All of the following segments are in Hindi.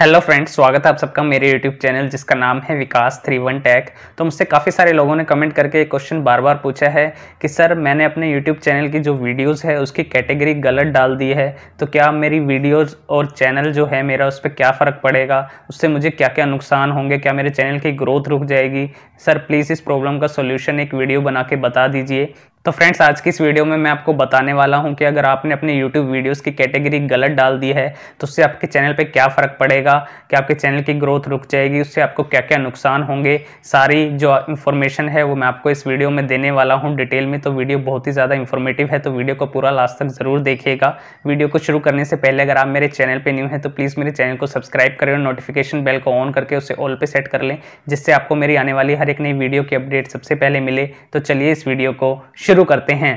हेलो फ्रेंड्स स्वागत है आप सबका मेरे यूट्यूब चैनल जिसका नाम है विकास थ्री वन टैक तो मुझसे काफ़ी सारे लोगों ने कमेंट करके एक क्वेश्चन बार बार पूछा है कि सर मैंने अपने यूट्यूब चैनल की जो वीडियोस है उसकी कैटेगरी गलत डाल दी है तो क्या मेरी वीडियोस और चैनल जो है मेरा उस पर क्या फ़र्क पड़ेगा उससे मुझे क्या क्या नुकसान होंगे क्या मेरे चैनल की ग्रोथ रुक जाएगी सर प्लीज़ इस प्रॉब्लम का सोल्यूशन एक वीडियो बना के बता दीजिए तो फ्रेंड्स आज की इस वीडियो में मैं आपको बताने वाला हूं कि अगर आपने अपने यूट्यूब वीडियोस की कैटेगरी गलत डाल दी है तो उससे आपके चैनल पे क्या फ़र्क पड़ेगा कि आपके चैनल की ग्रोथ रुक जाएगी उससे आपको क्या क्या नुकसान होंगे सारी जो इन्फॉर्मेशन है वो मैं आपको इस वीडियो में देने वाला हूँ डिटेल में तो वीडियो बहुत ही ज़्यादा इन्फॉर्मेटिव है तो वीडियो को पूरा लास्ट तक ज़रूर देखिएगा वीडियो को शुरू करने से पहले अगर आप मेरे चैनल पर न्यू हैं तो प्लीज़ मेरे चैनल को सब्सक्राइब करें और नोटिफिकेशन बेल को ऑन करके उसे ऑल पर सेट कर लें जिससे आपको मेरी आने वाली हर एक नई वीडियो की अपडेट सबसे पहले मिले तो चलिए इस वीडियो को शुरू करते हैं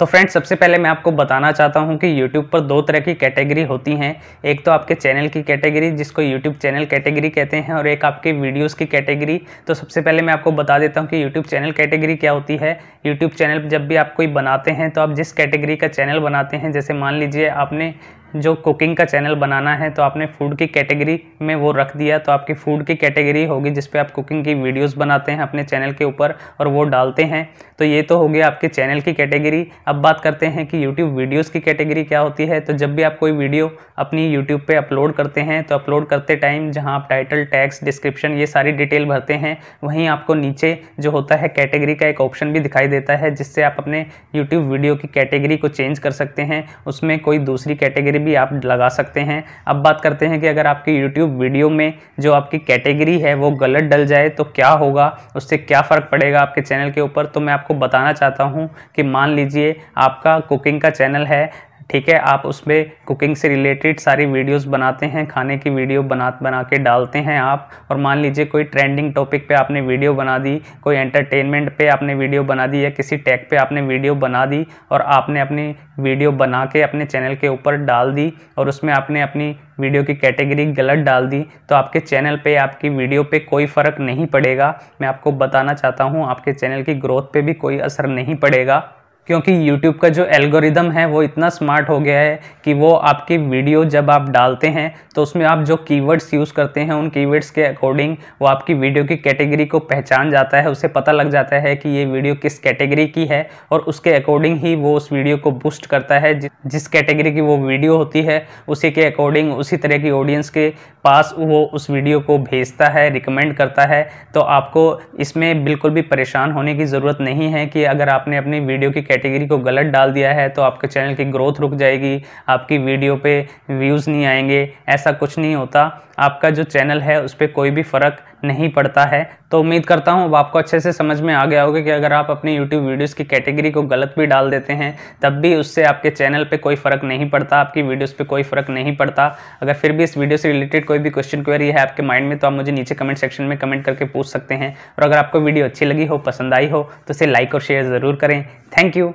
तो फ्रेंड्स सबसे पहले मैं आपको बताना चाहता हूं कि YouTube पर दो तरह की कैटेगरी होती हैं एक तो आपके चैनल की कैटेगरी जिसको YouTube चैनल कैटेगरी कहते हैं और एक आपके वीडियोस की कैटेगरी तो सबसे पहले मैं आपको बता देता हूं कि YouTube चैनल कैटेगरी क्या होती है YouTube चैनल जब भी आप कोई बनाते हैं तो आप जिस कैटेगरी का चैनल बनाते हैं जैसे मान लीजिए आपने जो कुकिंग का चैनल बनाना है तो आपने फूड की कैटेगरी में वो रख दिया तो आपकी फूड की कैटेगरी होगी जिसपे आप कुकिंग की वीडियोस बनाते हैं अपने चैनल के ऊपर और वो डालते हैं तो ये तो हो गया आपके चैनल की कैटेगरी अब बात करते हैं कि यूट्यूब वीडियोज़ की कैटेगरी क्या होती है तो जब भी आप कोई वीडियो अपनी यूट्यूब पर अपलोड करते हैं तो अपलोड करते टाइम जहाँ आप टाइटल टैक्स डिस्क्रिप्शन ये सारी डिटेल भरते हैं वहीं आपको नीचे जो होता है कैटेगरी का एक ऑप्शन भी दिखाई देता है जिससे आप अपने यूट्यूब वीडियो की कैटेगरी को चेंज कर सकते हैं उसमें कोई दूसरी कैटेगरी भी आप लगा सकते हैं अब बात करते हैं कि अगर आपकी यूट्यूब वीडियो में जो आपकी कैटेगरी है वो गलत डल जाए तो क्या होगा उससे क्या फ़र्क पड़ेगा आपके चैनल के ऊपर तो मैं आपको बताना चाहता हूँ कि मान लीजिए आपका कुकिंग का चैनल है ठीक है आप उसमें कुकिंग से रिलेटेड सारी वीडियोस बनाते हैं खाने की वीडियो बना बना के डालते हैं आप और मान लीजिए कोई ट्रेंडिंग टॉपिक पे आपने वीडियो बना दी कोई एंटरटेनमेंट पे आपने वीडियो बना दी या किसी टैग पे आपने वीडियो बना दी और आपने अपनी वीडियो बना के अपने चैनल के ऊपर डाल दी और उसमें आपने अपनी वीडियो की कैटेगरी गलत डाल दी तो आपके चैनल पे आपकी वीडियो पे कोई फ़र्क नहीं पड़ेगा मैं आपको बताना चाहता हूँ आपके चैनल की ग्रोथ पे भी कोई असर नहीं पड़ेगा क्योंकि YouTube का जो एल्गोरिदम है वो इतना स्मार्ट हो गया है कि वो आपकी वीडियो जब आप डालते हैं तो उसमें आप जो कीवर्ड्स यूज़ करते हैं उन कीवर्ड्स के अकॉर्डिंग वो आपकी वीडियो की कैटेगरी को पहचान जाता है उसे पता लग जाता है कि ये वीडियो किस कैटेगरी की है और उसके अकॉर्डिंग ही वो उस वीडियो को बूस्ट करता है जिस कैटेगरी की वो वीडियो होती है उसी के अकॉर्डिंग उसी तरह की ऑडियंस के पास वो उस वीडियो को भेजता है रिकमेंड करता है तो आपको इसमें बिल्कुल भी परेशान होने की ज़रूरत नहीं है कि अगर आपने अपनी वीडियो की कैटेगरी को गलत डाल दिया है तो आपके चैनल की ग्रोथ रुक जाएगी आपकी वीडियो पे व्यूज़ नहीं आएंगे ऐसा कुछ नहीं होता आपका जो चैनल है उस पर कोई भी फ़र्क नहीं पड़ता है तो उम्मीद करता हूँ अब आपको अच्छे से समझ में आ गया होगा कि अगर आप अपनी यूट्यूब वीडियोज़ की कैटेगरी को गलत भी डाल देते हैं तब भी उससे आपके चैनल पर कोई फ़र्क नहीं पड़ता आपकी वीडियोज़ पर कोई फ़र्क नहीं पड़ता अगर फिर भी इस वीडियो से रिलेटेड कोई भी क्वेश्चन क्वेरी है आपके माइंड में तो आप मुझे नीचे कमेंट सेक्शन में कमेंट करके पूछ सकते हैं और अगर आपको वीडियो अच्छी लगी हो पसंद आई हो तो इसे लाइक और शेयर ज़रूर करें थैंक यू